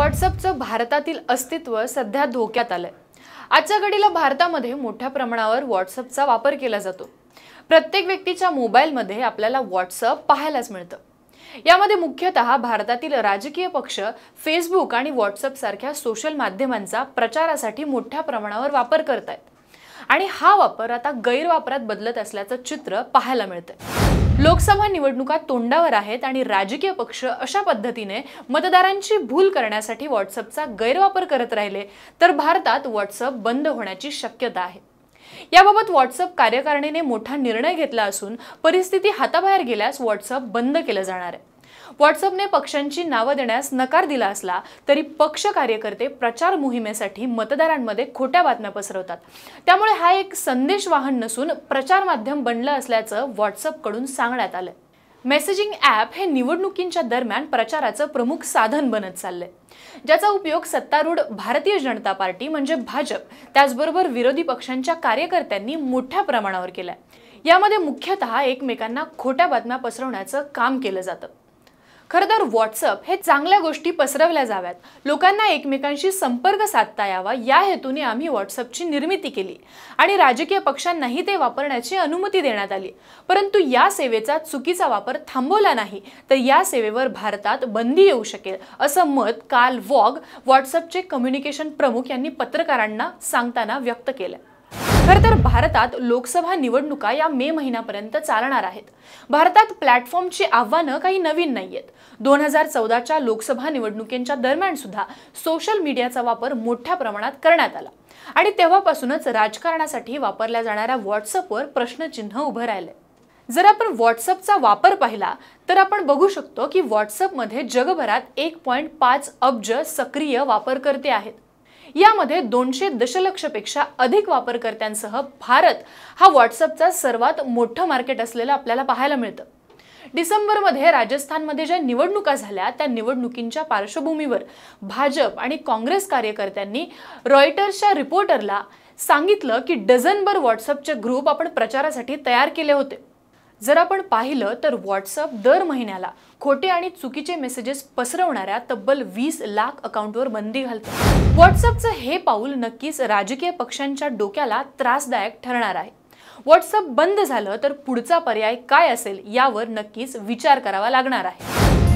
व्हॉट्सअपचं भारतातील अस्तित्व सध्या धोक्यात आलंय आजच्या घडीला भारतामध्ये मोठ्या प्रमाणावर व्हॉट्सअपचा वापर केला जातो प्रत्येक व्यक्तीच्या मोबाईलमध्ये आपल्याला व्हॉट्सअप पाहायलाच मिळतं यामध्ये मुख्यतः भारतातील राजकीय पक्ष फेसबुक आणि व्हॉट्सअप सारख्या सोशल माध्यमांचा प्रचारासाठी मोठ्या प्रमाणावर वापर करत आहेत आणि हा वापर आता गैरवापरात बदलत असल्याचं चित्र पाहायला मिळतंय लोकसभा निवडणुका तोंडावर आहेत आणि राजकीय पक्ष अशा पद्धतीने मतदारांची भूल करण्यासाठी व्हॉट्सअपचा गैरवापर करत राहिले तर भारतात व्हॉट्सअप बंद होण्याची शक्यता आहे याबाबत व्हॉट्सअप कार्यकारिणीने मोठा निर्णय घेतला असून परिस्थिती हाताबाहेर गेल्यास व्हॉट्सअप बंद केलं जाणार आहे व्हॉट्सअपने पक्षांची नावं देण्यास नकार दिला असला तरी पक्ष कार्यकर्ते प्रचार मोहिमेसाठी मतदारांमध्ये खोट्या बातम्या पसरवतात त्यामुळे हा एक संदेश वाहन नसून प्रचार माध्यम बनलं असल्याचं व्हॉट्सअपकडून सांगण्यात आलं मेसेजिंग ॲप हे निवडणुकींच्या दरम्यान प्रचाराचं प्रमुख साधन बनत चाललंय ज्याचा उपयोग सत्तारूढ भारतीय जनता पार्टी म्हणजे भाजप त्याचबरोबर विरोधी पक्षांच्या कार्यकर्त्यांनी मोठ्या प्रमाणावर केलाय यामध्ये मुख्यतः एकमेकांना खोट्या बातम्या पसरवण्याचं काम केलं जातं खरं तर व्हॉट्सअप हे चांगल्या गोष्टी पसरवल्या जाव्यात लोकांना एकमेकांशी संपर्क साधता यावा या हेतूने आम्ही व्हॉट्सअपची निर्मिती केली आणि राजकीय पक्षांनाही ते वापरण्याची अनुमती देण्यात आली परंतु या सेवेचा चुकीचा वापर थांबवला नाही तर या सेवेवर भारतात बंदी येऊ शकेल असं मत काल वॉग व्हॉट्सअपचे कम्युनिकेशन प्रमुख यांनी पत्रकारांना सांगताना व्यक्त केलं खरं तर भारतात लोकसभा निवडणुका या मे महिन्यापर्यंत चालणार आहेत भारतात प्लॅटफॉर्मची आव्हानं काही नवीन नाही आहेत दोन हजार चौदाच्या लोकसभा निवडणुकींच्या दरम्यान सुद्धा सोशल मीडियाचा वापर मोठ्या प्रमाणात करण्यात आला आणि तेव्हापासूनच राजकारणासाठी वापरल्या जाणाऱ्या व्हॉट्सअपवर प्रश्नचिन्ह उभं राहिलंय जर आपण व्हॉट्सअपचा वापर पाहिला तर आपण बघू शकतो की व्हॉट्सअपमध्ये जगभरात एक पॉईंट पाच अब्ज सक्रिय वापरकर्ते आहेत यामध्ये दोनशे दशलक्षपेक्षा अधिक वापरकर्त्यांसह भारत हा व्हॉट्सअपचा सर्वात मोठं मार्केट असलेलं आपल्याला पाहायला मिळतं डिसेंबरमध्ये राजस्थानमध्ये ज्या निवडणुका झाल्या त्या निवडणुकींच्या पार्श्वभूमीवर भाजप आणि काँग्रेस कार्यकर्त्यांनी रॉयटर्सच्या रिपोर्टरला सांगितलं की डझनभर व्हॉट्सअपचे ग्रुप आपण प्रचारासाठी तयार केले होते जर आपण पाहिलं तर व्हॉट्सअप दर महिन्याला खोटे आणि चुकीचे मेसेजेस पसरवणाऱ्या तब्बल वीस लाख अकाउंटवर बंदी घालतो व्हॉट्सअपचं हे पाऊल नक्कीच राजकीय पक्षांच्या डोक्याला त्रासदायक ठरणार आहे व्हॉट्सअप बंद झालं तर पुढचा पर्याय काय असेल यावर नक्कीच विचार करावा लागणार आहे